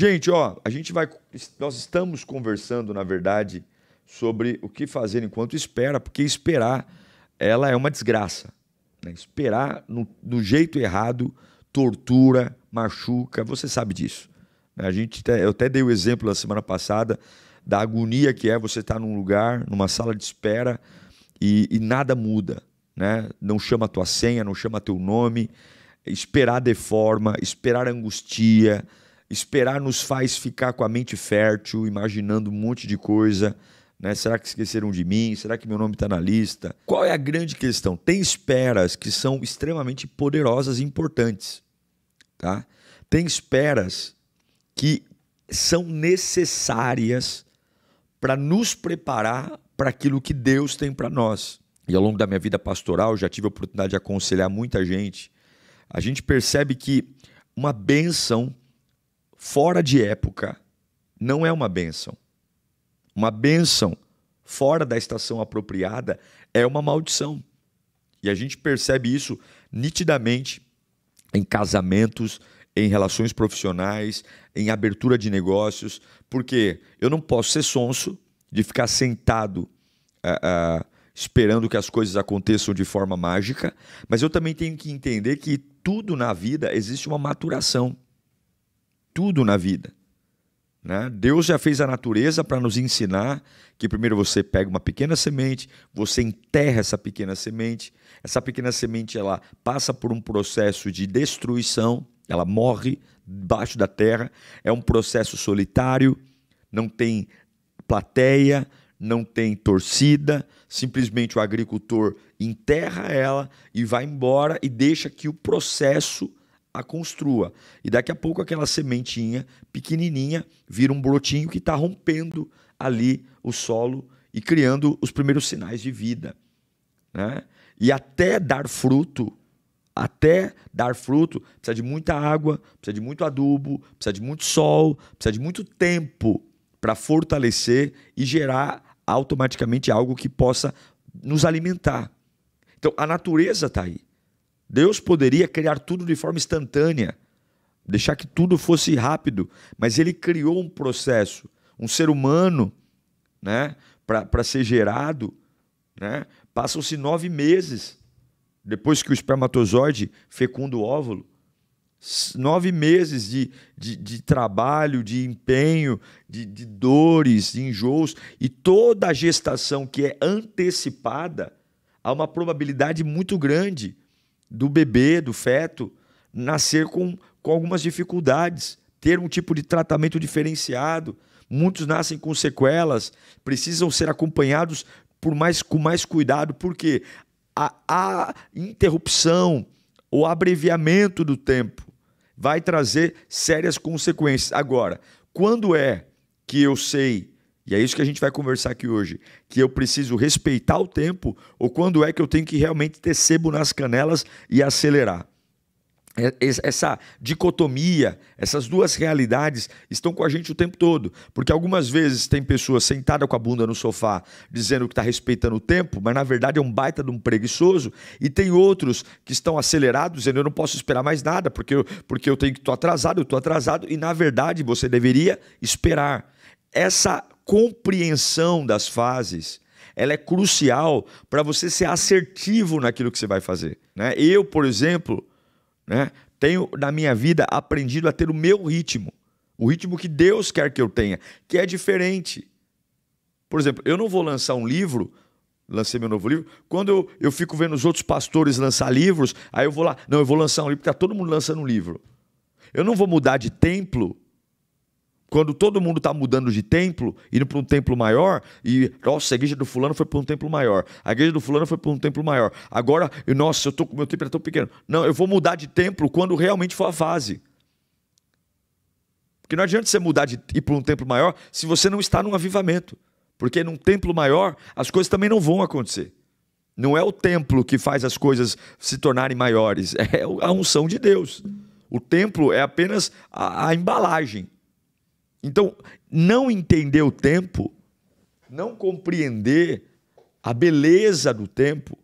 Gente, ó, a gente vai. Nós estamos conversando, na verdade, sobre o que fazer enquanto espera, porque esperar ela é uma desgraça. Né? Esperar no, no, jeito errado tortura, machuca, você sabe disso. Né? A gente, eu até dei o exemplo na semana passada da agonia que é você estar num lugar, numa sala de espera e, e nada muda, né? Não chama a tua senha, não chama teu nome, esperar deforma, esperar angustia, Esperar nos faz ficar com a mente fértil, imaginando um monte de coisa. Né? Será que esqueceram de mim? Será que meu nome está na lista? Qual é a grande questão? Tem esperas que são extremamente poderosas e importantes. Tá? Tem esperas que são necessárias para nos preparar para aquilo que Deus tem para nós. E ao longo da minha vida pastoral, já tive a oportunidade de aconselhar muita gente. A gente percebe que uma benção fora de época não é uma bênção. Uma bênção fora da estação apropriada é uma maldição. E a gente percebe isso nitidamente em casamentos, em relações profissionais, em abertura de negócios, porque eu não posso ser sonso de ficar sentado uh, uh, esperando que as coisas aconteçam de forma mágica, mas eu também tenho que entender que tudo na vida existe uma maturação tudo na vida. Né? Deus já fez a natureza para nos ensinar que primeiro você pega uma pequena semente, você enterra essa pequena semente, essa pequena semente ela passa por um processo de destruição, ela morre debaixo da terra, é um processo solitário, não tem plateia, não tem torcida, simplesmente o agricultor enterra ela e vai embora e deixa que o processo a construa. E daqui a pouco aquela sementinha pequenininha vira um brotinho que está rompendo ali o solo e criando os primeiros sinais de vida. Né? E até dar fruto, até dar fruto, precisa de muita água, precisa de muito adubo, precisa de muito sol, precisa de muito tempo para fortalecer e gerar automaticamente algo que possa nos alimentar. Então a natureza está aí. Deus poderia criar tudo de forma instantânea, deixar que tudo fosse rápido, mas ele criou um processo, um ser humano, né, para ser gerado, né, passam-se nove meses depois que o espermatozoide fecunda o óvulo. Nove meses de, de, de trabalho, de empenho, de, de dores, de enjoos, e toda a gestação que é antecipada, há uma probabilidade muito grande do bebê, do feto, nascer com, com algumas dificuldades, ter um tipo de tratamento diferenciado. Muitos nascem com sequelas, precisam ser acompanhados por mais, com mais cuidado, porque a, a interrupção, o abreviamento do tempo vai trazer sérias consequências. Agora, quando é que eu sei e é isso que a gente vai conversar aqui hoje, que eu preciso respeitar o tempo ou quando é que eu tenho que realmente ter sebo nas canelas e acelerar. É, essa dicotomia, essas duas realidades estão com a gente o tempo todo. Porque algumas vezes tem pessoa sentada com a bunda no sofá dizendo que está respeitando o tempo, mas na verdade é um baita de um preguiçoso. E tem outros que estão acelerados, dizendo eu não posso esperar mais nada, porque eu, porque eu tenho que estou atrasado, eu estou atrasado. E na verdade você deveria esperar. Essa compreensão das fases ela é crucial para você ser assertivo naquilo que você vai fazer. Né? Eu, por exemplo, né, tenho na minha vida aprendido a ter o meu ritmo, o ritmo que Deus quer que eu tenha, que é diferente. Por exemplo, eu não vou lançar um livro, lancei meu novo livro, quando eu, eu fico vendo os outros pastores lançar livros, aí eu vou lá, não, eu vou lançar um livro, porque está todo mundo lançando um livro. Eu não vou mudar de templo quando todo mundo está mudando de templo, indo para um templo maior, e nossa, a igreja do fulano foi para um templo maior, a igreja do fulano foi para um templo maior. Agora, nossa, eu tô com meu templo é tão pequeno. Não, eu vou mudar de templo quando realmente for a fase. Porque não adianta você mudar de ir para um templo maior se você não está num avivamento. Porque num templo maior, as coisas também não vão acontecer. Não é o templo que faz as coisas se tornarem maiores, é a unção de Deus. O templo é apenas a, a embalagem. Então, não entender o tempo, não compreender a beleza do tempo,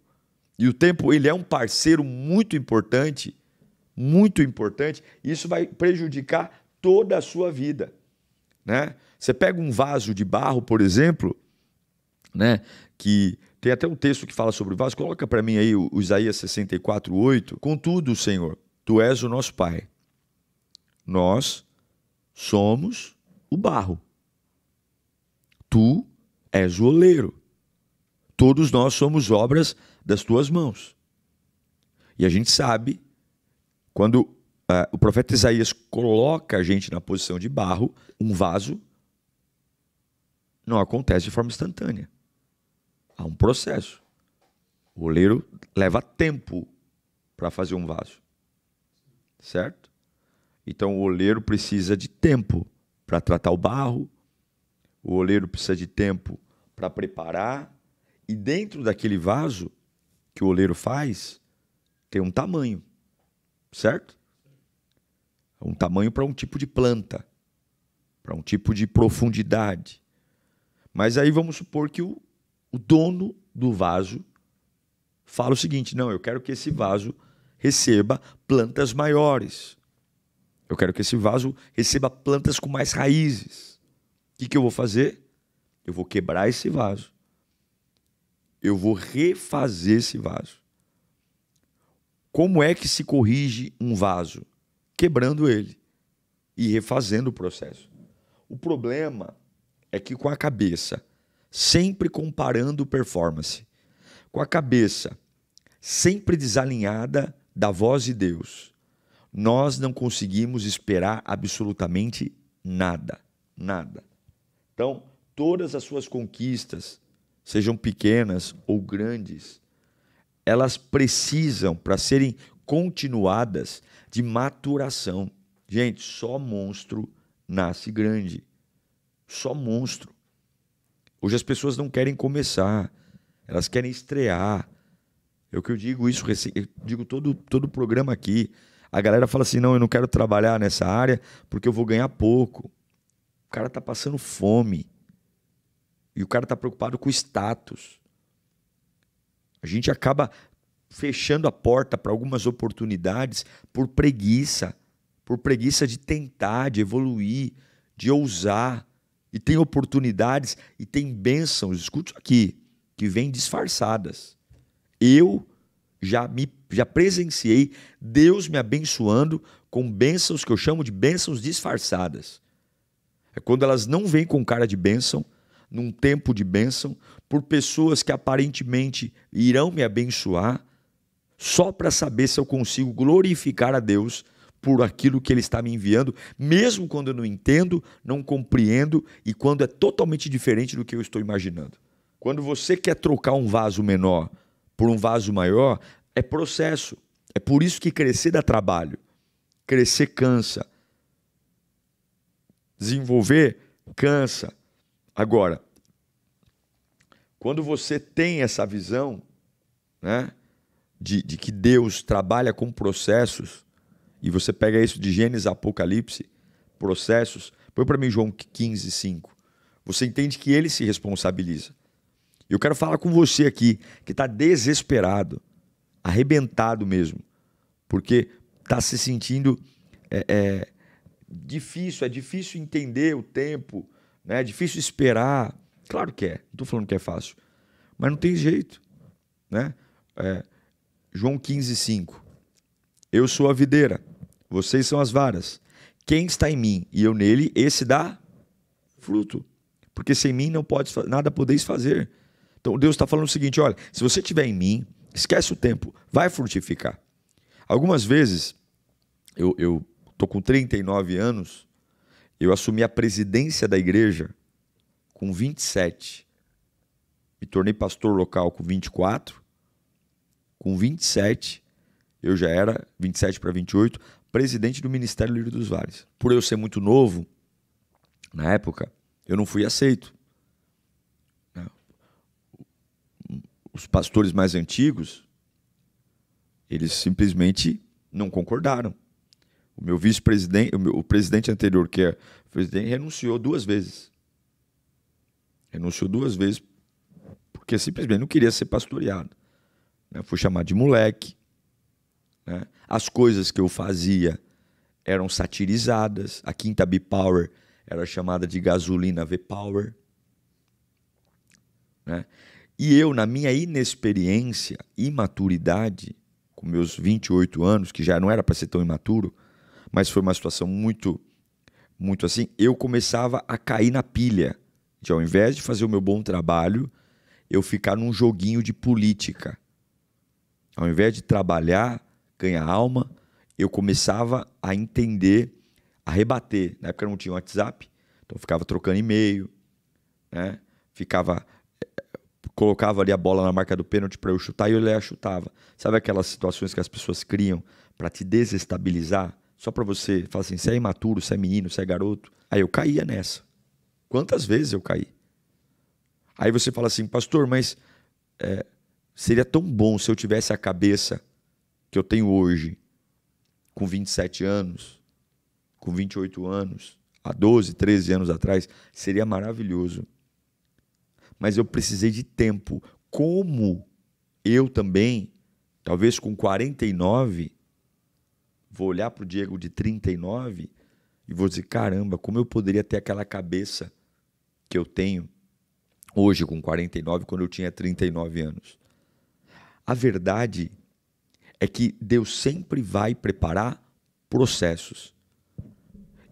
e o tempo ele é um parceiro muito importante, muito importante, isso vai prejudicar toda a sua vida, né? Você pega um vaso de barro, por exemplo, né, que tem até um texto que fala sobre o vaso, coloca para mim aí o Isaías 8. Contudo, Senhor, tu és o nosso pai. Nós somos o barro. Tu és o oleiro. Todos nós somos obras das tuas mãos. E a gente sabe, quando uh, o profeta Isaías coloca a gente na posição de barro, um vaso, não acontece de forma instantânea. Há um processo. O oleiro leva tempo para fazer um vaso. Certo? Então o oleiro precisa de tempo para tratar o barro, o oleiro precisa de tempo para preparar, e dentro daquele vaso que o oleiro faz, tem um tamanho, certo? Um tamanho para um tipo de planta, para um tipo de profundidade. Mas aí vamos supor que o, o dono do vaso fala o seguinte: não, eu quero que esse vaso receba plantas maiores. Eu quero que esse vaso receba plantas com mais raízes. O que, que eu vou fazer? Eu vou quebrar esse vaso. Eu vou refazer esse vaso. Como é que se corrige um vaso? Quebrando ele e refazendo o processo. O problema é que com a cabeça, sempre comparando performance, com a cabeça sempre desalinhada da voz de Deus, nós não conseguimos esperar absolutamente nada, nada. Então, todas as suas conquistas, sejam pequenas ou grandes, elas precisam, para serem continuadas, de maturação. Gente, só monstro nasce grande. Só monstro. Hoje as pessoas não querem começar, elas querem estrear. É o que eu digo isso, eu digo todo todo programa aqui. A galera fala assim: não, eu não quero trabalhar nessa área porque eu vou ganhar pouco. O cara tá passando fome. E o cara tá preocupado com status. A gente acaba fechando a porta para algumas oportunidades por preguiça, por preguiça de tentar, de evoluir, de ousar. E tem oportunidades e tem bênçãos, escute aqui, que vêm disfarçadas. Eu já me já presenciei Deus me abençoando com bênçãos que eu chamo de bênçãos disfarçadas. É quando elas não vêm com cara de bênção, num tempo de bênção, por pessoas que aparentemente irão me abençoar, só para saber se eu consigo glorificar a Deus por aquilo que Ele está me enviando, mesmo quando eu não entendo, não compreendo e quando é totalmente diferente do que eu estou imaginando. Quando você quer trocar um vaso menor por um vaso maior, é processo. É por isso que crescer dá trabalho. Crescer cansa. Desenvolver cansa. Agora, quando você tem essa visão, né, de, de que Deus trabalha com processos, e você pega isso de Gênesis Apocalipse, processos, põe para mim João 15, 5. Você entende que ele se responsabiliza. Eu quero falar com você aqui que está desesperado, arrebentado mesmo, porque está se sentindo é, é, difícil, é difícil entender o tempo, né? é difícil esperar. Claro que é, não estou falando que é fácil, mas não tem jeito. Né? É, João 15, 5. Eu sou a videira, vocês são as varas. Quem está em mim e eu nele, esse dá fruto. Porque sem mim não pode nada podeis fazer. Então Deus está falando o seguinte: olha, se você estiver em mim, Esquece o tempo, vai frutificar. Algumas vezes, eu, estou tô com 39 anos, eu assumi a presidência da igreja com 27. Me tornei pastor local com 24. Com 27, eu já era, 27 para 28, presidente do Ministério Livre dos Vales. Por eu ser muito novo, na época, eu não fui aceito. os pastores mais antigos, eles simplesmente não concordaram. O meu vice-presidente, o, meu, o presidente anterior, que é presidente, renunciou duas vezes. Renunciou duas vezes porque simplesmente não queria ser pastoreado. Eu né? fui chamado de moleque. Né? As coisas que eu fazia eram satirizadas. A Quinta B-Power era chamada de gasolina V-Power. Né? E eu, na minha inexperiência, imaturidade, com meus 28 anos, que já não era para ser tão imaturo, mas foi uma situação muito, muito assim, eu começava a cair na pilha. De ao invés de fazer o meu bom trabalho, eu ficar num joguinho de política. Ao invés de trabalhar, ganhar alma, eu começava a entender, a rebater. Na época não tinha WhatsApp, então ficava trocando e-mail, né? ficava colocava ali a bola na marca do pênalti para eu chutar e eu lá chutava. Sabe aquelas situações que as pessoas criam para te desestabilizar? Só para você falar assim, você é imaturo, você é menino, você é garoto. Aí eu caía nessa. Quantas vezes eu caí? Aí você fala assim, pastor, mas é, seria tão bom se eu tivesse a cabeça que eu tenho hoje, com 27 anos, com 28 anos, há 12, 13 anos atrás, seria maravilhoso mas eu precisei de tempo. Como eu também, talvez com 49, vou olhar para o Diego de 39 e vou dizer: caramba, como eu poderia ter aquela cabeça que eu tenho hoje com 49, quando eu tinha 39 anos. A verdade é que Deus sempre vai preparar processos.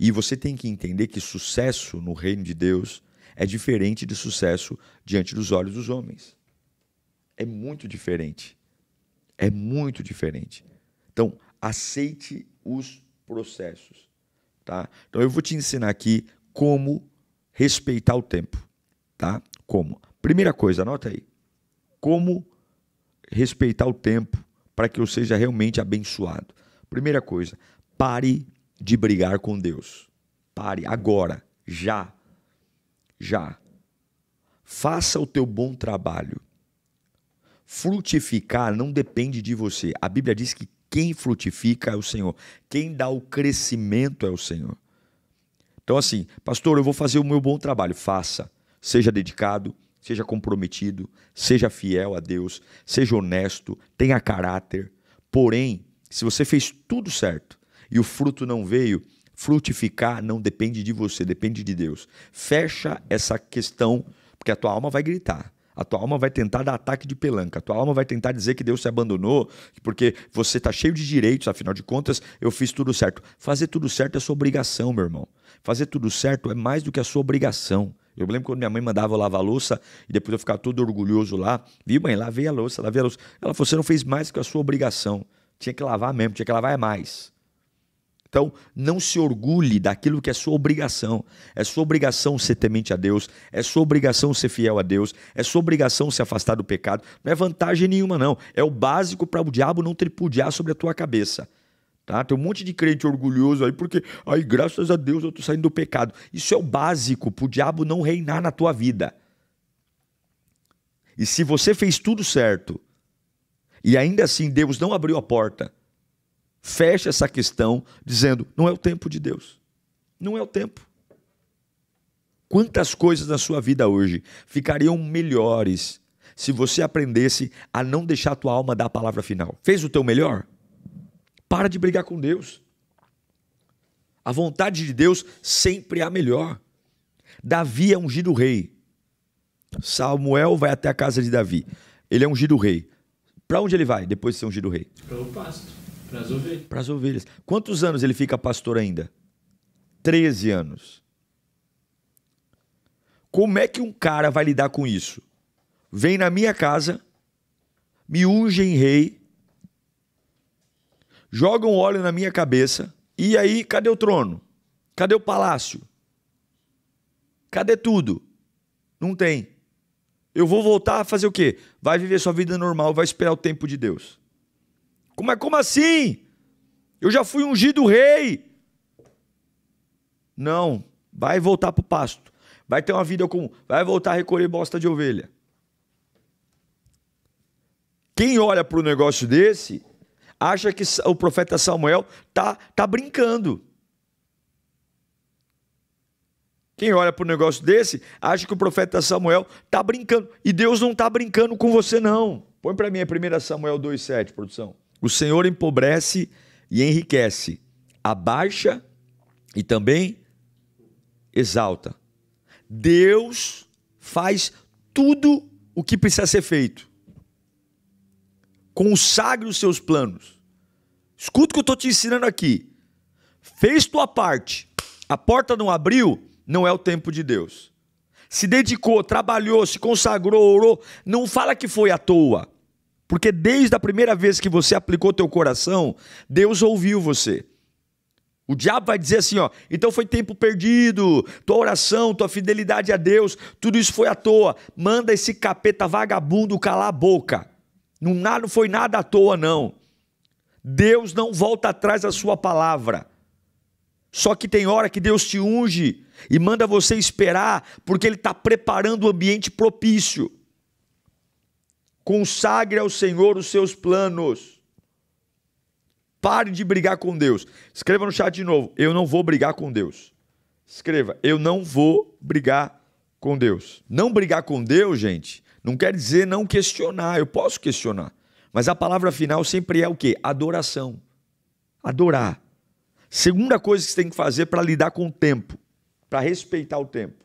E você tem que entender que sucesso no reino de Deus é diferente de sucesso diante dos olhos dos homens. É muito diferente. É muito diferente. Então, aceite os processos, tá? Então eu vou te ensinar aqui como respeitar o tempo, tá? Como? Primeira coisa, anota aí. Como respeitar o tempo para que eu seja realmente abençoado. Primeira coisa, pare de brigar com Deus. Pare agora, já já. Faça o teu bom trabalho. Frutificar não depende de você. A Bíblia diz que quem frutifica é o Senhor. Quem dá o crescimento é o Senhor. Então, assim, pastor, eu vou fazer o meu bom trabalho. Faça. Seja dedicado, seja comprometido, seja fiel a Deus, seja honesto, tenha caráter. Porém, se você fez tudo certo e o fruto não veio, Frutificar não depende de você, depende de Deus. Fecha essa questão, porque a tua alma vai gritar. A tua alma vai tentar dar ataque de pelanca. A tua alma vai tentar dizer que Deus se abandonou, porque você está cheio de direitos, afinal de contas, eu fiz tudo certo. Fazer tudo certo é sua obrigação, meu irmão. Fazer tudo certo é mais do que a sua obrigação. Eu lembro quando minha mãe mandava eu lavar a louça e depois eu ficava todo orgulhoso lá. Vi, mãe, lavei a louça, lavei a louça. Ela falou: você não fez mais que a sua obrigação. Tinha que lavar mesmo, tinha que lavar é mais. Então, não se orgulhe daquilo que é sua obrigação. É sua obrigação ser temente a Deus, é sua obrigação ser fiel a Deus, é sua obrigação se afastar do pecado. Não é vantagem nenhuma, não. É o básico para o diabo não tripudiar sobre a tua cabeça. Tá? Tem um monte de crente orgulhoso aí, porque ai graças a Deus, eu estou saindo do pecado. Isso é o básico para o diabo não reinar na tua vida. E se você fez tudo certo, e ainda assim Deus não abriu a porta, fecha essa questão dizendo: não é o tempo de Deus. Não é o tempo. Quantas coisas na sua vida hoje ficariam melhores se você aprendesse a não deixar a tua alma dar a palavra final? Fez o teu melhor? Para de brigar com Deus. A vontade de Deus sempre é a melhor. Davi é ungido rei. Samuel vai até a casa de Davi. Ele é ungido rei. Para onde ele vai depois de ser ungido rei? Pelo pasto. Para as ovelhas. Para as ovelhas. Quantos anos ele fica pastor ainda? 13 anos. Como é que um cara vai lidar com isso? Vem na minha casa, me ungem rei, jogam óleo na minha cabeça, e aí cadê o trono? Cadê o palácio? Cadê tudo? Não tem. Eu vou voltar a fazer o quê? Vai viver sua vida normal, vai esperar o tempo de Deus. Como, é, como assim? Eu já fui ungido rei. Não, vai voltar para o pasto. Vai ter uma vida comum. Vai voltar a recolher bosta de ovelha. Quem olha para o negócio desse acha que o profeta Samuel tá, tá brincando. Quem olha para o negócio desse acha que o profeta Samuel tá brincando. E Deus não tá brincando com você, não. Põe para mim a 1 Samuel 2,7, produção. O Senhor empobrece e enriquece, abaixa e também exalta. Deus faz tudo o que precisa ser feito. Consagre os seus planos. Escuta o que eu estou te ensinando aqui. Fez tua parte, a porta não abriu, não é o tempo de Deus. Se dedicou, trabalhou, se consagrou, orou, não fala que foi à toa. Porque desde a primeira vez que você aplicou teu coração, Deus ouviu você. O diabo vai dizer assim, ó, então foi tempo perdido, tua oração, tua fidelidade a Deus, tudo isso foi à toa. Manda esse capeta vagabundo calar a boca. Não, não foi nada à toa, não. Deus não volta atrás da sua palavra. Só que tem hora que Deus te unge e manda você esperar, porque Ele está preparando o ambiente propício. Consagre ao Senhor os seus planos. Pare de brigar com Deus. Escreva no chat de novo: Eu não vou brigar com Deus. Escreva: Eu não vou brigar com Deus. Não brigar com Deus, gente, não quer dizer não questionar. Eu posso questionar. Mas a palavra final sempre é o quê? Adoração. Adorar. Segunda coisa que você tem que fazer para lidar com o tempo, para respeitar o tempo.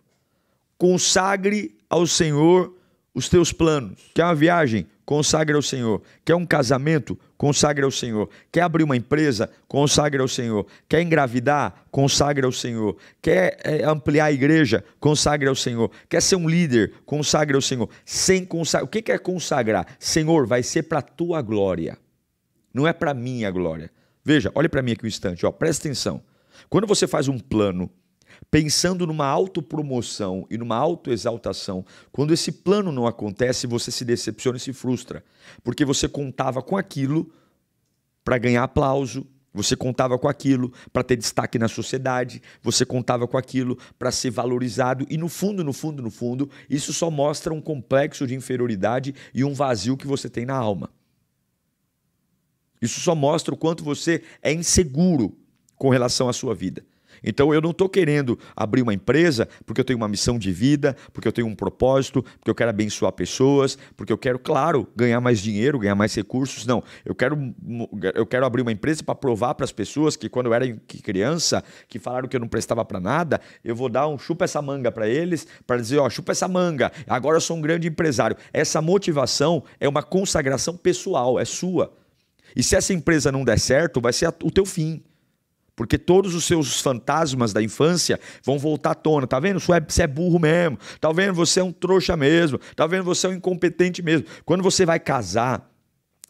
Consagre ao Senhor os teus planos. Quer uma viagem? Consagra ao Senhor. Quer um casamento? Consagra ao Senhor. Quer abrir uma empresa? Consagra ao Senhor. Quer engravidar? Consagra ao Senhor. Quer eh, ampliar a igreja? Consagra ao Senhor. Quer ser um líder? Consagra ao Senhor. Sem consagrar. O que é consagrar? Senhor, vai ser para a tua glória. Não é para minha glória. Veja, olhe para mim aqui um instante, ó, presta atenção. Quando você faz um plano pensando numa autopromoção e numa autoexaltação. Quando esse plano não acontece, você se decepciona e se frustra, porque você contava com aquilo para ganhar aplauso, você contava com aquilo para ter destaque na sociedade, você contava com aquilo para ser valorizado, e no fundo, no fundo, no fundo, isso só mostra um complexo de inferioridade e um vazio que você tem na alma. Isso só mostra o quanto você é inseguro com relação à sua vida. Então eu não estou querendo abrir uma empresa porque eu tenho uma missão de vida, porque eu tenho um propósito, porque eu quero abençoar pessoas, porque eu quero, claro, ganhar mais dinheiro, ganhar mais recursos. Não, eu quero, eu quero abrir uma empresa para provar para as pessoas que quando eu era criança, que falaram que eu não prestava para nada, eu vou dar um chupa essa manga para eles, para dizer, ó, chupa essa manga, agora eu sou um grande empresário. Essa motivação é uma consagração pessoal, é sua. E se essa empresa não der certo, vai ser o teu fim. Porque todos os seus fantasmas da infância vão voltar à tona. Tá vendo? É, você é burro mesmo. Tá vendo? Você é um trouxa mesmo. Tá vendo? Você é um incompetente mesmo. Quando você vai casar,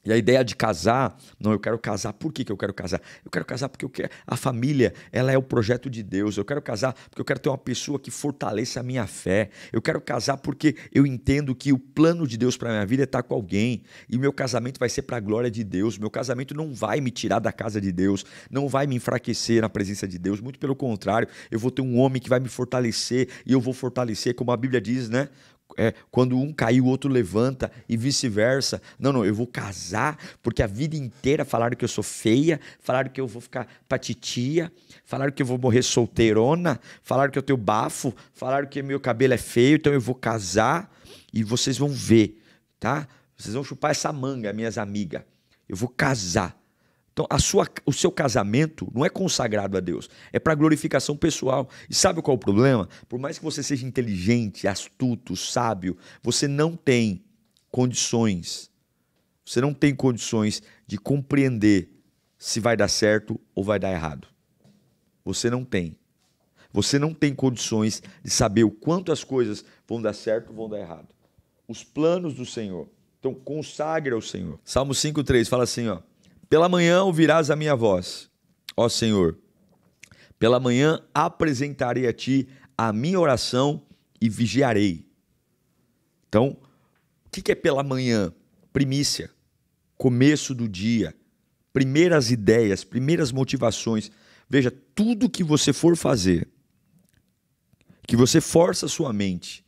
e a ideia de casar, não, eu quero casar. Por que, que eu quero casar? Eu quero casar porque eu quero, a família, ela é o projeto de Deus. Eu quero casar porque eu quero ter uma pessoa que fortaleça a minha fé. Eu quero casar porque eu entendo que o plano de Deus para minha vida é estar tá com alguém e meu casamento vai ser para a glória de Deus. Meu casamento não vai me tirar da casa de Deus, não vai me enfraquecer na presença de Deus. Muito pelo contrário, eu vou ter um homem que vai me fortalecer e eu vou fortalecer, como a Bíblia diz, né? é, quando um cai o outro levanta e vice-versa. Não, não, eu vou casar, porque a vida inteira falaram que eu sou feia, falaram que eu vou ficar patitia, falaram que eu vou morrer solteirona, falaram que eu tenho bafo, falaram que meu cabelo é feio, então eu vou casar e vocês vão ver, tá? Vocês vão chupar essa manga, minhas amigas. Eu vou casar. Então, a sua, o seu casamento não é consagrado a Deus, é para glorificação pessoal. E sabe qual é o problema? Por mais que você seja inteligente, astuto, sábio, você não tem condições. Você não tem condições de compreender se vai dar certo ou vai dar errado. Você não tem. Você não tem condições de saber o quanto as coisas vão dar certo ou vão dar errado. Os planos do Senhor. Então, consagra ao Senhor. Salmo 5,3 fala assim: ó, pela manhã ouvirás a minha voz, ó Senhor. Pela manhã apresentarei a ti a minha oração e vigiarei. Então, o que é pela manhã? Primícia, começo do dia, primeiras ideias, primeiras motivações. Veja, tudo que você for fazer, que você força a sua mente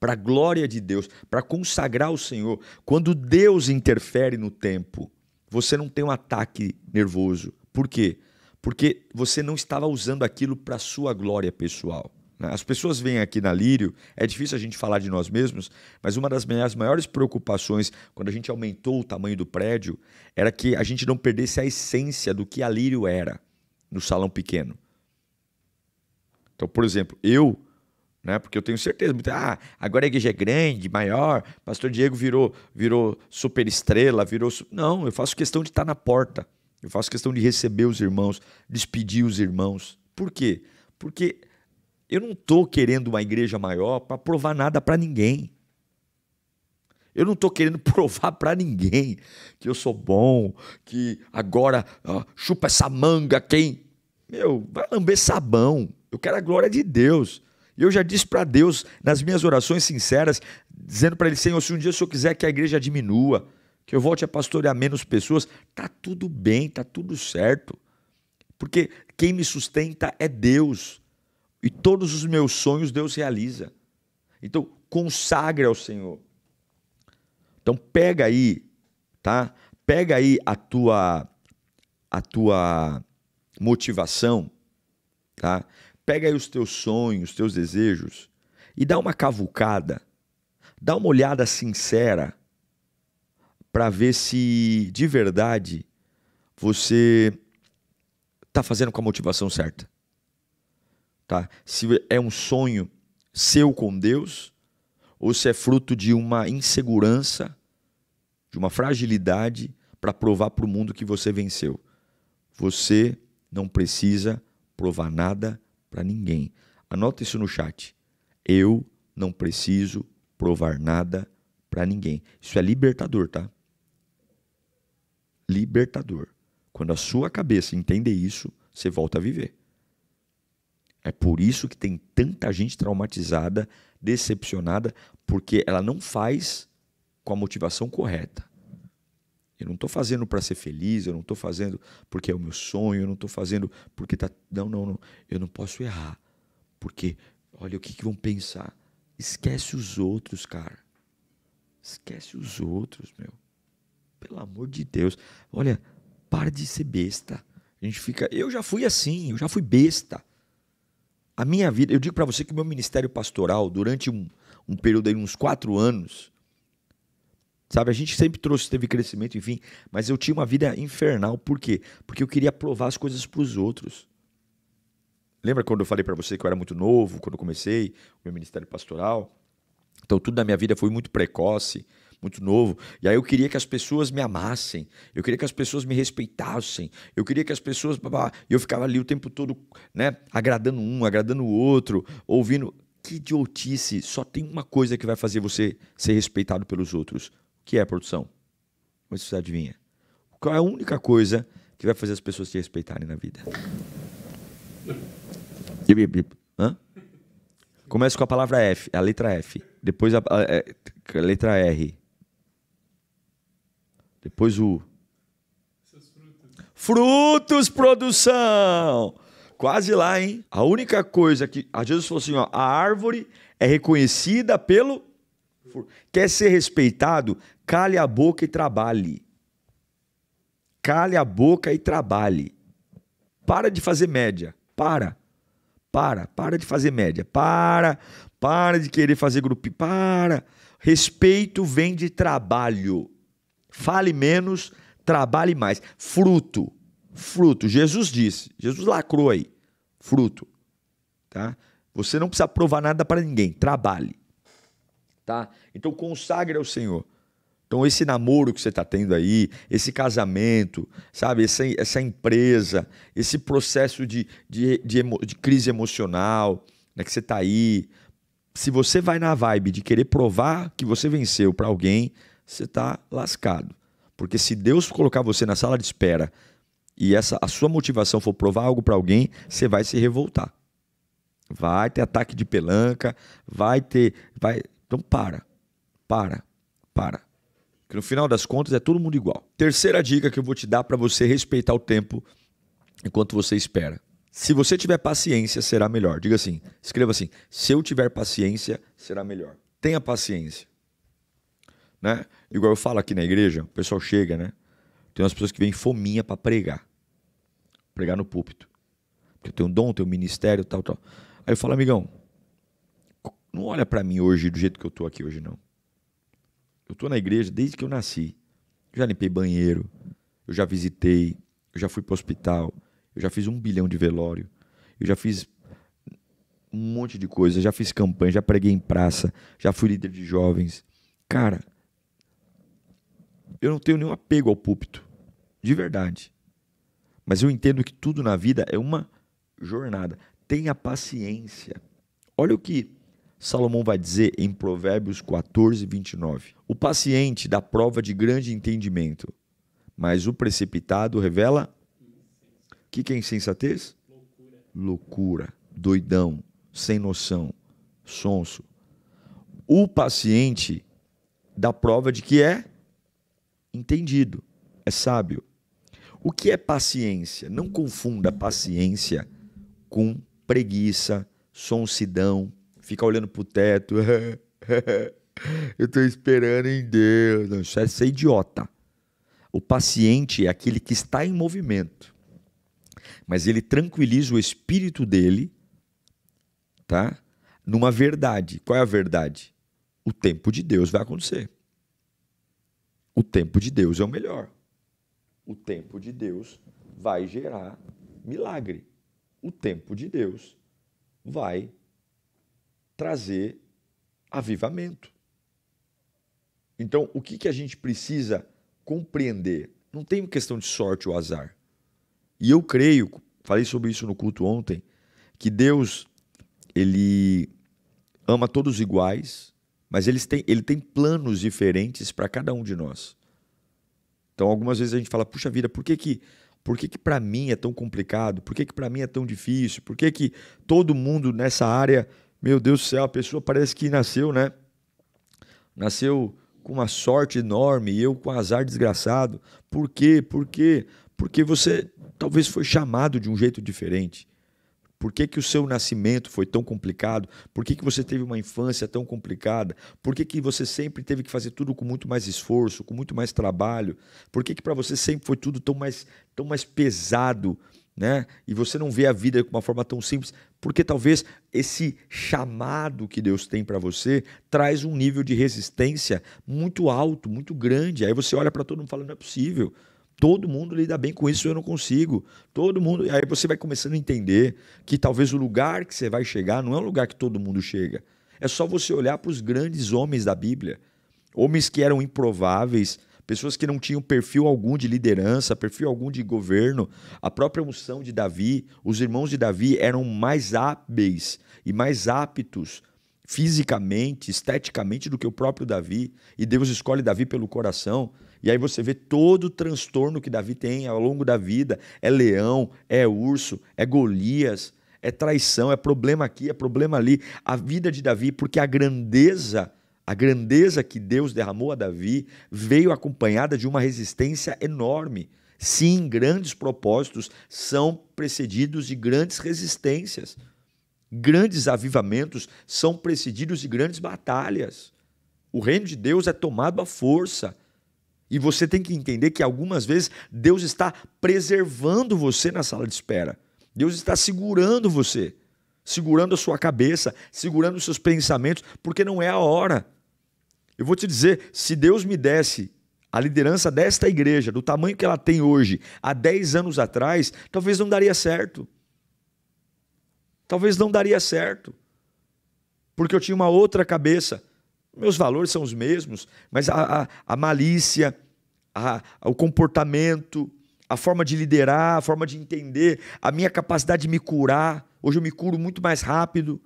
para a glória de Deus, para consagrar o Senhor, quando Deus interfere no tempo, você não tem um ataque nervoso. Por quê? Porque você não estava usando aquilo para sua glória pessoal. Né? As pessoas vêm aqui na Lírio, é difícil a gente falar de nós mesmos, mas uma das minhas maiores preocupações quando a gente aumentou o tamanho do prédio era que a gente não perdesse a essência do que a Lírio era no salão pequeno. Então, por exemplo, eu né? Porque eu tenho certeza, ah, agora a igreja é grande, maior, pastor Diego virou virou super estrela, virou, não, eu faço questão de estar na porta. Eu faço questão de receber os irmãos, despedir os irmãos. Por quê? Porque eu não estou querendo uma igreja maior para provar nada para ninguém. Eu não estou querendo provar para ninguém que eu sou bom, que agora ó, chupa essa manga quem. Meu, vai lamber sabão. Eu quero a glória de Deus. E eu já disse para Deus, nas minhas orações sinceras, dizendo para Ele, Senhor, se um dia o Senhor quiser que a igreja diminua, que eu volte a pastorear menos pessoas, tá tudo bem, tá tudo certo. Porque quem me sustenta é Deus. E todos os meus sonhos Deus realiza. Então, consagre ao Senhor. Então, pega aí, tá? Pega aí a tua a tua motivação, tá? Pega aí os teus sonhos, os teus desejos e dá uma cavucada, dá uma olhada sincera para ver se de verdade você tá fazendo com a motivação certa. Tá? Se é um sonho seu com Deus ou se é fruto de uma insegurança, de uma fragilidade para provar para o mundo que você venceu. Você não precisa provar nada para ninguém. Anota isso no chat. Eu não preciso provar nada para ninguém. Isso é libertador, tá? Libertador. Quando a sua cabeça entender isso, você volta a viver. É por isso que tem tanta gente traumatizada, decepcionada, porque ela não faz com a motivação correta. Eu não estou fazendo para ser feliz, eu não estou fazendo porque é o meu sonho, eu não estou fazendo porque tá. Não, não, não. Eu não posso errar. Porque, olha, o que, que vão pensar? Esquece os outros, cara. Esquece os outros, meu. Pelo amor de Deus. Olha, para de ser besta. A gente fica. Eu já fui assim, eu já fui besta. A minha vida, eu digo para você que o meu ministério pastoral, durante um, um período aí, uns quatro anos, Sabe, a gente sempre trouxe, teve crescimento, enfim, mas eu tinha uma vida infernal. Por quê? Porque eu queria provar as coisas para os outros. Lembra quando eu falei para você que eu era muito novo, quando eu comecei o meu ministério pastoral? Então tudo na minha vida foi muito precoce, muito novo. E aí eu queria que as pessoas me amassem, eu queria que as pessoas me respeitassem, eu queria que as pessoas. e Eu ficava ali o tempo todo, né, agradando um, agradando o outro, ouvindo. Que idiotice! Só tem uma coisa que vai fazer você ser respeitado pelos outros: que é a produção. Mas você é adivinha? Qual é a única coisa que vai fazer as pessoas te respeitarem na vida? Hã? Começa com a palavra F, a letra F. Depois a, a, é, a letra R. Depois o. Frutos. frutos, produção! Quase lá, hein? A única coisa que. A ah, Jesus falou assim: ó, a árvore é reconhecida pelo for, quer ser respeitado, cale a boca e trabalhe. Cale a boca e trabalhe. Para de fazer média. Para. Para, para de fazer média. Para, para de querer fazer grupinho. Para. Respeito vem de trabalho. Fale menos, trabalhe mais. Fruto. Fruto. Jesus disse. Jesus lacrou aí. Fruto. Tá? Você não precisa provar nada para ninguém. Trabalhe tá? Então consagre ao Senhor. Então esse namoro que você está tendo aí, esse casamento, sabe, essa, essa empresa, esse processo de, de, de, emo, de crise emocional, né, que você está aí, se você vai na vibe de querer provar que você venceu para alguém, você está lascado. Porque se Deus colocar você na sala de espera e essa a sua motivação for provar algo para alguém, você vai se revoltar. Vai ter ataque de pelanca, vai ter, vai, então para, para, para. Que no final das contas é todo mundo igual. Terceira dica que eu vou te dar para você respeitar o tempo enquanto você espera. Se você tiver paciência, será melhor. Diga assim, escreva assim: se eu tiver paciência, será melhor. Tenha paciência. Né? Igual eu falo aqui na igreja, o pessoal chega, né? Tem umas pessoas que vêm fominha para pregar. Pregar no púlpito. Porque eu tenho um dom, tenho um ministério, tal, tal. Aí eu falo, amigão, não olha para mim hoje do jeito que eu tô aqui hoje, não. Eu tô na igreja desde que eu nasci. Eu já limpei banheiro, eu já visitei, eu já fui pro hospital, eu já fiz um bilhão de velório, eu já fiz um monte de coisa, já fiz campanha, já preguei em praça, já fui líder de jovens. Cara, eu não tenho nenhum apego ao púlpito, de verdade. Mas eu entendo que tudo na vida é uma jornada. Tenha paciência. Olha o que Salomão vai dizer em Provérbios 14, 29: O paciente dá prova de grande entendimento, mas o precipitado revela. O que, que é insensatez? Loucura. Loucura, doidão, sem noção, sonso. O paciente dá prova de que é entendido, é sábio. O que é paciência? Não confunda paciência com preguiça, sonsidão, fica olhando pro teto. Eu tô esperando em Deus. você é idiota. O paciente é aquele que está em movimento, mas ele tranquiliza o espírito dele, tá? Numa verdade. Qual é a verdade? O tempo de Deus vai acontecer. O tempo de Deus é o melhor. O tempo de Deus vai gerar milagre. O tempo de Deus vai trazer avivamento. Então, o que, que a gente precisa compreender? Não tem questão de sorte ou azar. E eu creio, falei sobre isso no culto ontem, que Deus ele ama todos iguais, mas ele tem, ele tem planos diferentes para cada um de nós. Então, algumas vezes a gente fala, puxa vida, por que que por que, que para mim é tão complicado? Por que, que para mim é tão difícil? Por que, que todo mundo nessa área meu Deus do céu, a pessoa parece que nasceu, né? Nasceu com uma sorte enorme e eu com azar desgraçado. Por quê? Por quê? Porque você talvez foi chamado de um jeito diferente. Por que, que o seu nascimento foi tão complicado? Por que, que você teve uma infância tão complicada? Por que, que você sempre teve que fazer tudo com muito mais esforço, com muito mais trabalho? Por que, que para você sempre foi tudo tão mais, tão mais pesado? né? E você não vê a vida de uma forma tão simples, porque talvez esse chamado que Deus tem para você traz um nível de resistência muito alto, muito grande. Aí você olha para todo mundo falando: não é possível. Todo mundo lida bem com isso, eu não consigo. Todo mundo. Aí você vai começando a entender que talvez o lugar que você vai chegar não é um lugar que todo mundo chega. É só você olhar para os grandes homens da Bíblia. Homens que eram improváveis, pessoas que não tinham perfil algum de liderança, perfil algum de governo. A própria unção de Davi, os irmãos de Davi eram mais hábeis e mais aptos fisicamente, esteticamente do que o próprio Davi, e Deus escolhe Davi pelo coração. E aí você vê todo o transtorno que Davi tem ao longo da vida, é leão, é urso, é Golias, é traição, é problema aqui, é problema ali. A vida de Davi, porque a grandeza a grandeza que Deus derramou a Davi veio acompanhada de uma resistência enorme. Sim, grandes propósitos são precedidos de grandes resistências. Grandes avivamentos são precedidos de grandes batalhas. O reino de Deus é tomado à força. E você tem que entender que algumas vezes Deus está preservando você na sala de espera. Deus está segurando você, segurando a sua cabeça, segurando os seus pensamentos, porque não é a hora. Eu vou te dizer, se Deus me desse a liderança desta igreja, do tamanho que ela tem hoje, há 10 anos atrás, talvez não daria certo. Talvez não daria certo. Porque eu tinha uma outra cabeça. Meus valores são os mesmos, mas a, a, a malícia, a, o comportamento, a forma de liderar, a forma de entender, a minha capacidade de me curar. Hoje eu me curo muito mais rápido,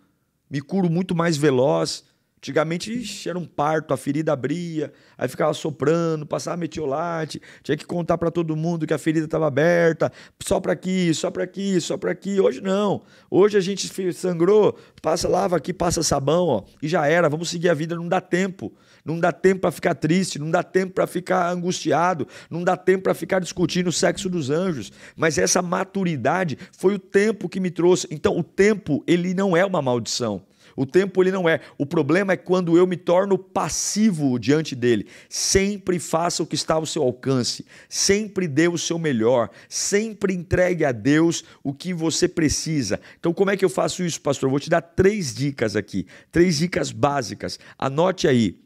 me curo muito mais veloz. Antigamente era um parto, a ferida abria, aí ficava soprando, passava metiolate, tinha que contar para todo mundo que a ferida estava aberta, só para aqui, só para aqui, só para aqui. Hoje não. Hoje a gente sangrou, passa lava aqui, passa sabão, ó, e já era. Vamos seguir a vida, não dá tempo. Não dá tempo para ficar triste, não dá tempo para ficar angustiado, não dá tempo para ficar discutindo o sexo dos anjos. Mas essa maturidade foi o tempo que me trouxe. Então o tempo, ele não é uma maldição. O tempo ele não é. O problema é quando eu me torno passivo diante dele. Sempre faça o que está ao seu alcance. Sempre dê o seu melhor. Sempre entregue a Deus o que você precisa. Então, como é que eu faço isso, pastor? vou te dar três dicas aqui. Três dicas básicas. Anote aí.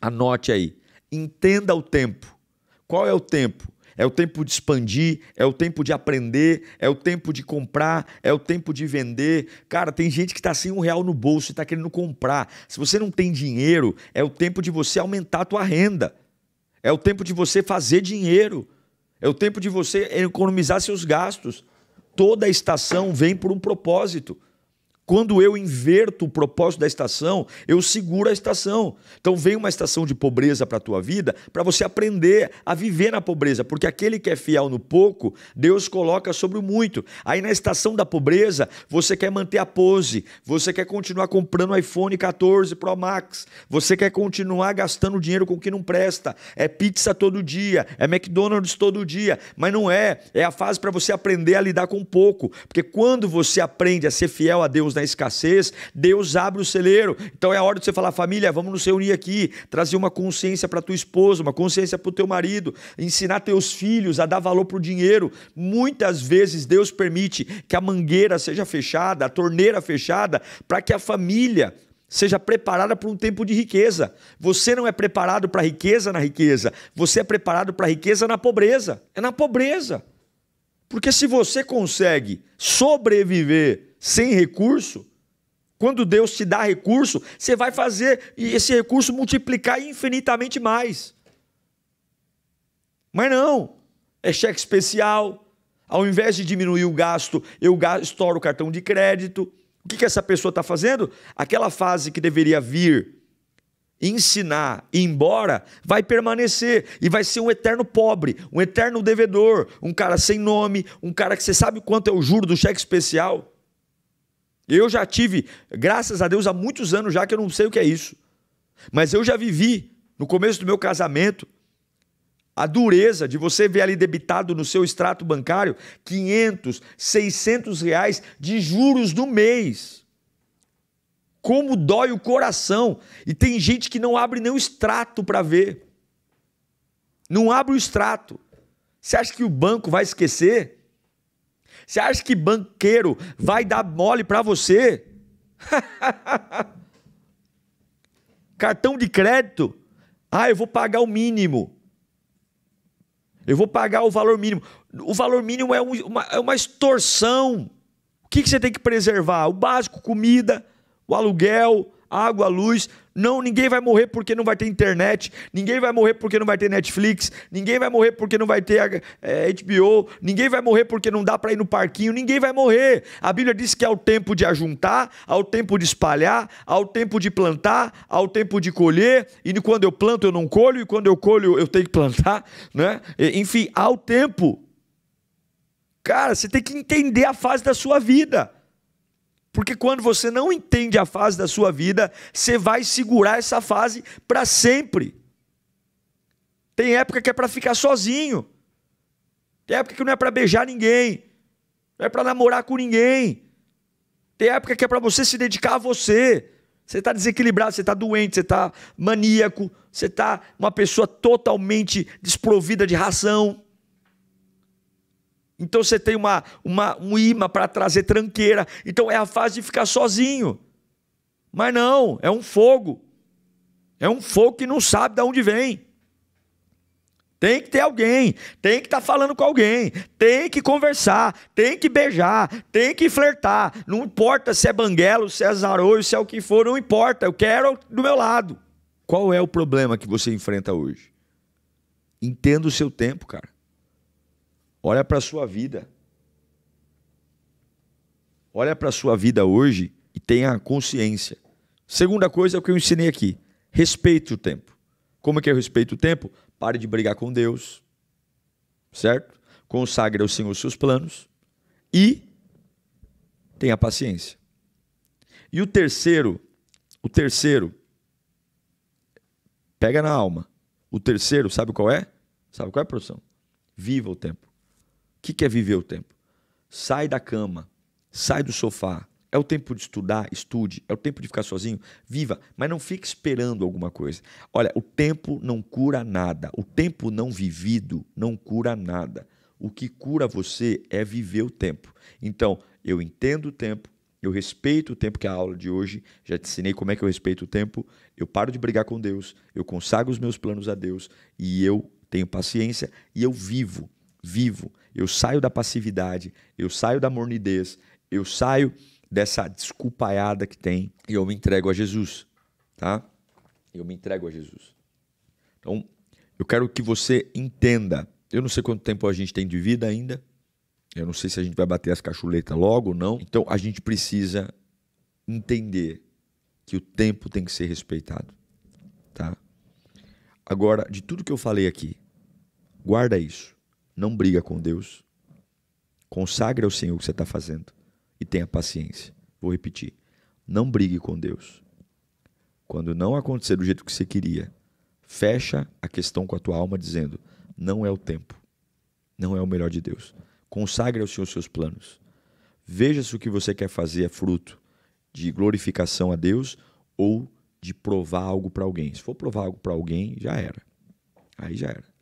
Anote aí. Entenda o tempo. Qual é o tempo? É o tempo de expandir, é o tempo de aprender, é o tempo de comprar, é o tempo de vender. Cara, tem gente que está sem um real no bolso e está querendo comprar. Se você não tem dinheiro, é o tempo de você aumentar a tua renda. É o tempo de você fazer dinheiro. É o tempo de você economizar seus gastos. Toda estação vem por um propósito. Quando eu inverto o propósito da estação, eu seguro a estação. Então vem uma estação de pobreza para a tua vida, para você aprender a viver na pobreza, porque aquele que é fiel no pouco, Deus coloca sobre o muito. Aí na estação da pobreza, você quer manter a pose, você quer continuar comprando iPhone 14 Pro Max, você quer continuar gastando dinheiro com o que não presta. É pizza todo dia, é McDonald's todo dia, mas não é, é a fase para você aprender a lidar com pouco, porque quando você aprende a ser fiel a Deus na escassez, Deus abre o celeiro. Então é a hora de você falar, família, vamos nos reunir aqui, trazer uma consciência para tua esposa, uma consciência para o teu marido, ensinar teus filhos a dar valor para o dinheiro. Muitas vezes Deus permite que a mangueira seja fechada, a torneira fechada, para que a família seja preparada para um tempo de riqueza. Você não é preparado para riqueza na riqueza, você é preparado para riqueza na pobreza. É na pobreza. Porque se você consegue sobreviver sem recurso, quando Deus te dá recurso, você vai fazer esse recurso multiplicar infinitamente mais. Mas não, é cheque especial. Ao invés de diminuir o gasto, eu estouro o cartão de crédito. O que, que essa pessoa está fazendo? Aquela fase que deveria vir ensinar e ir embora, vai permanecer e vai ser um eterno pobre, um eterno devedor, um cara sem nome, um cara que você sabe quanto é o juro do cheque especial. Eu já tive, graças a Deus, há muitos anos já que eu não sei o que é isso. Mas eu já vivi, no começo do meu casamento, a dureza de você ver ali debitado no seu extrato bancário 500, 600 reais de juros no mês. Como dói o coração. E tem gente que não abre nem o extrato para ver. Não abre o extrato. Você acha que o banco vai esquecer? Você acha que banqueiro vai dar mole para você? Cartão de crédito? Ah, eu vou pagar o mínimo. Eu vou pagar o valor mínimo. O valor mínimo é, um, uma, é uma extorsão. O que, que você tem que preservar? O básico, comida, o aluguel, água, luz. Não, ninguém vai morrer porque não vai ter internet, ninguém vai morrer porque não vai ter Netflix, ninguém vai morrer porque não vai ter é, eh, HBO, eh, ninguém vai morrer porque não dá para ir no parquinho, ninguém vai morrer. A Bíblia diz que há é o tempo de ajuntar, há o tempo de espalhar, há o tempo de plantar, há o tempo de colher, e quando eu planto eu não colho, e quando eu colho eu tenho que plantar, né? Enfim, há o tempo. Cara, você tem que entender a fase da sua vida. Porque quando você não entende a fase da sua vida, você vai segurar essa fase para sempre. Tem época que é para ficar sozinho. Tem época que não é para beijar ninguém. Não é para namorar com ninguém. Tem época que é para você se dedicar a você. Você está desequilibrado, você está doente, você está maníaco, você está uma pessoa totalmente desprovida de ração. Então você tem uma, uma um imã para trazer tranqueira. Então é a fase de ficar sozinho. Mas não, é um fogo. É um fogo que não sabe de onde vem. Tem que ter alguém, tem que estar tá falando com alguém, tem que conversar, tem que beijar, tem que flertar. Não importa se é banguelo, se é zaroio, se é o que for, não importa. Eu quero do meu lado. Qual é o problema que você enfrenta hoje? Entenda o seu tempo, cara. Olha para a sua vida. Olha para a sua vida hoje e tenha consciência. Segunda coisa é o que eu ensinei aqui: respeite o tempo. Como é que eu respeito o tempo? Pare de brigar com Deus, certo? Consagre ao Senhor os seus planos e tenha paciência. E o terceiro, o terceiro, pega na alma. O terceiro, sabe qual é? Sabe qual é a profissão? Viva o tempo que, que é viver o tempo? Sai da cama, sai do sofá. É o tempo de estudar, estude. É o tempo de ficar sozinho, viva. Mas não fique esperando alguma coisa. Olha, o tempo não cura nada. O tempo não vivido não cura nada. O que cura você é viver o tempo. Então, eu entendo o tempo, eu respeito o tempo que é a aula de hoje, já te ensinei como é que eu respeito o tempo, eu paro de brigar com Deus, eu consago os meus planos a Deus e eu tenho paciência e eu vivo, vivo eu saio da passividade, eu saio da mornidez, eu saio dessa desculpaiada que tem e eu me entrego a Jesus, tá? Eu me entrego a Jesus. Então, eu quero que você entenda. Eu não sei quanto tempo a gente tem de vida ainda. Eu não sei se a gente vai bater as cachuletas logo ou não. Então, a gente precisa entender que o tempo tem que ser respeitado, tá? Agora, de tudo que eu falei aqui, guarda isso não briga com Deus, consagre ao Senhor o que você está fazendo e tenha paciência. Vou repetir, não brigue com Deus. Quando não acontecer do jeito que você queria, fecha a questão com a tua alma dizendo: não é o tempo, não é o melhor de Deus. Consagre ao Senhor os seus planos. Veja se o que você quer fazer é fruto de glorificação a Deus ou de provar algo para alguém. Se for provar algo para alguém, já era. Aí já era.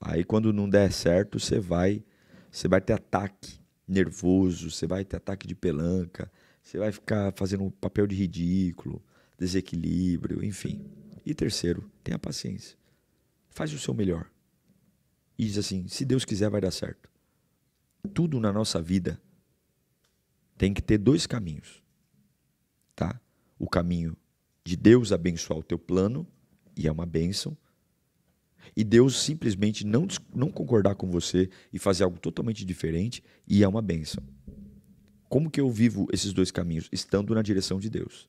Aí quando não der certo, você vai, você vai ter ataque nervoso, você vai ter ataque de pelanca, você vai ficar fazendo um papel de ridículo, desequilíbrio, enfim. E terceiro, tenha paciência. Faz o seu melhor. E diz assim: se Deus quiser, vai dar certo. Tudo na nossa vida tem que ter dois caminhos, tá? O caminho de Deus abençoar o teu plano e é uma bênção e Deus simplesmente não, não concordar com você e fazer algo totalmente diferente, e é uma benção. Como que eu vivo esses dois caminhos? Estando na direção de Deus.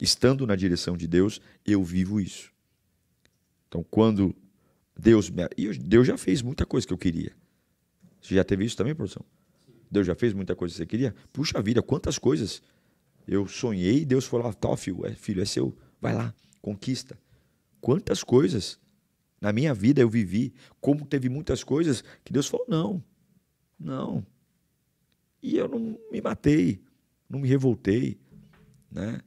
Estando na direção de Deus, eu vivo isso. Então, quando Deus me. E Deus já fez muita coisa que eu queria. Você já teve isso também, produção? Deus já fez muita coisa que você queria? Puxa vida, quantas coisas eu sonhei e Deus falou: ah, Tá, filho, é, filho, é seu, vai lá, conquista. Quantas coisas na minha vida eu vivi, como teve muitas coisas que Deus falou: não, não. E eu não me matei, não me revoltei. Né?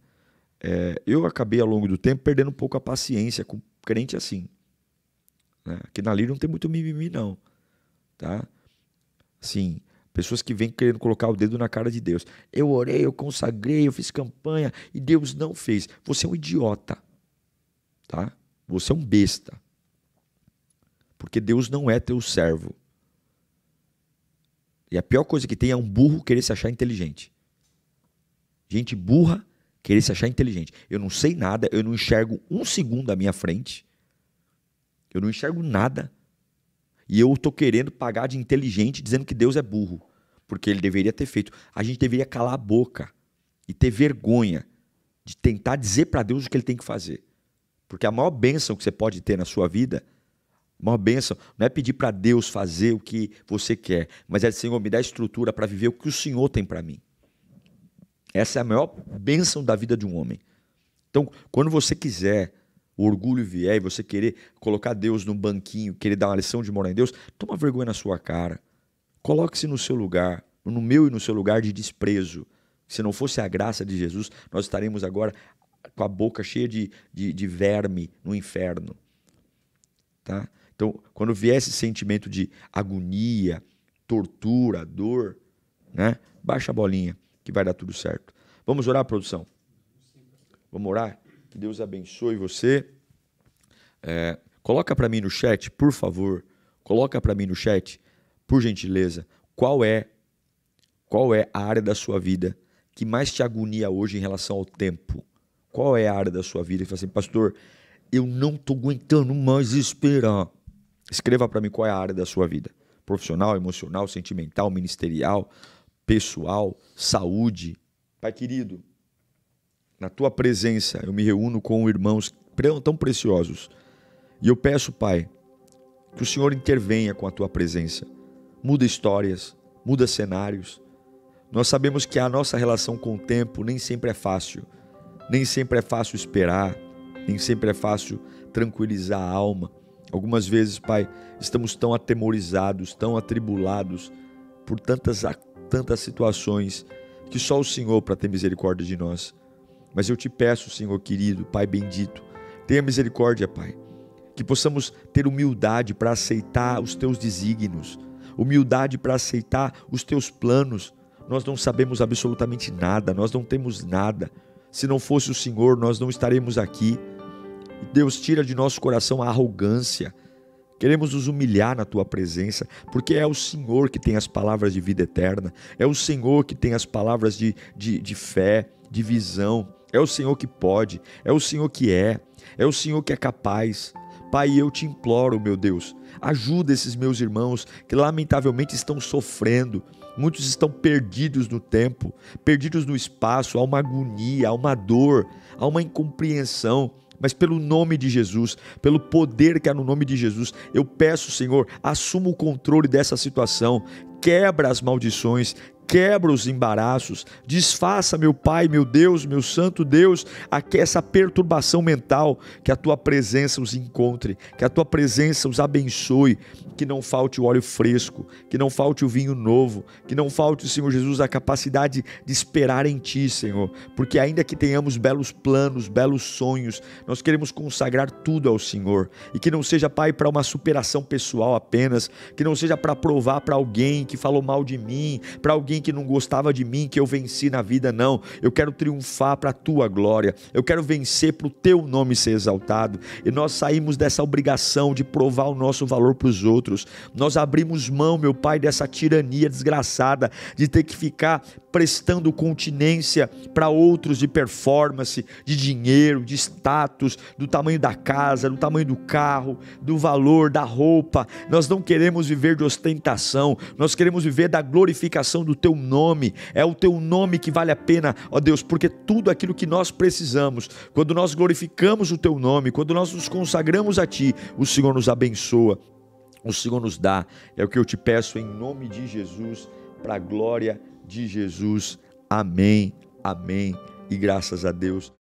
É, eu acabei ao longo do tempo perdendo um pouco a paciência com crente assim. Né? na Lírio não tem muito mimimi, não. Tá? Assim, pessoas que vêm querendo colocar o dedo na cara de Deus. Eu orei, eu consagrei, eu fiz campanha e Deus não fez. Você é um idiota. Tá? Você é um besta porque Deus não é teu servo. E a pior coisa que tem é um burro querer se achar inteligente. Gente burra querer se achar inteligente. Eu não sei nada, eu não enxergo um segundo à minha frente. Eu não enxergo nada. E eu estou querendo pagar de inteligente dizendo que Deus é burro. Porque ele deveria ter feito. A gente deveria calar a boca e ter vergonha de tentar dizer para Deus o que ele tem que fazer. Porque a maior bênção que você pode ter na sua vida uma bênção não é pedir para Deus fazer o que você quer, mas é, Senhor, me dá estrutura para viver o que o Senhor tem para mim. Essa é a maior bênção da vida de um homem. Então, quando você quiser, o orgulho vier e você querer colocar Deus num banquinho, querer dar uma lição de morar em Deus, toma vergonha na sua cara. Coloque-se no seu lugar, no meu e no seu lugar de desprezo. Se não fosse a graça de Jesus, nós estaremos agora com a boca cheia de, de, de verme no inferno. Tá? Então, quando vier esse sentimento de agonia, tortura, dor, né? Baixa a bolinha, que vai dar tudo certo. Vamos orar, produção? Vamos orar? Que Deus abençoe você. É, coloca para mim no chat, por favor. Coloca para mim no chat, por gentileza, qual é qual é a área da sua vida que mais te agonia hoje em relação ao tempo? Qual é a área da sua vida que fala assim, pastor, eu não estou aguentando mais esperar. Escreva para mim qual é a área da sua vida: profissional, emocional, sentimental, ministerial, pessoal, saúde. Pai querido, na tua presença eu me reúno com irmãos tão preciosos e eu peço, Pai, que o Senhor intervenha com a tua presença. Muda histórias, muda cenários. Nós sabemos que a nossa relação com o tempo nem sempre é fácil, nem sempre é fácil esperar, nem sempre é fácil tranquilizar a alma. Algumas vezes, Pai, estamos tão atemorizados, tão atribulados por tantas, tantas situações que só o Senhor para ter misericórdia de nós. Mas eu te peço, Senhor querido, Pai bendito, tenha misericórdia, Pai, que possamos ter humildade para aceitar os teus desígnios, humildade para aceitar os teus planos. Nós não sabemos absolutamente nada, nós não temos nada. Se não fosse o Senhor, nós não estaremos aqui. Deus, tira de nosso coração a arrogância. Queremos nos humilhar na tua presença, porque é o Senhor que tem as palavras de vida eterna, é o Senhor que tem as palavras de, de, de fé, de visão, é o Senhor que pode, é o Senhor que é, é o Senhor que é capaz. Pai, eu te imploro, meu Deus, ajuda esses meus irmãos que lamentavelmente estão sofrendo, muitos estão perdidos no tempo, perdidos no espaço, há uma agonia, há uma dor, há uma incompreensão mas pelo nome de Jesus, pelo poder que há no nome de Jesus, eu peço, Senhor, assuma o controle dessa situação, quebra as maldições, quebra os embaraços, desfaça, meu Pai, meu Deus, meu Santo Deus, aqui essa perturbação mental, que a tua presença os encontre, que a tua presença os abençoe, que não falte o óleo fresco, que não falte o vinho novo, que não falte, Senhor Jesus, a capacidade de esperar em ti, Senhor, porque ainda que tenhamos belos planos, belos sonhos, nós queremos consagrar tudo ao Senhor e que não seja, Pai, para uma superação pessoal apenas, que não seja para provar para alguém que falou mal de mim, para alguém alguém que não gostava de mim, que eu venci na vida, não. Eu quero triunfar para a tua glória. Eu quero vencer para o teu nome ser exaltado. E nós saímos dessa obrigação de provar o nosso valor para os outros. Nós abrimos mão, meu Pai, dessa tirania desgraçada de ter que ficar prestando continência para outros de performance, de dinheiro, de status, do tamanho da casa, do tamanho do carro, do valor da roupa. Nós não queremos viver de ostentação, nós queremos viver da glorificação do teu nome, é o teu nome que vale a pena, ó Deus, porque tudo aquilo que nós precisamos, quando nós glorificamos o teu nome, quando nós nos consagramos a ti, o Senhor nos abençoa, o Senhor nos dá. É o que eu te peço em nome de Jesus, para a glória de Jesus. Amém, amém e graças a Deus.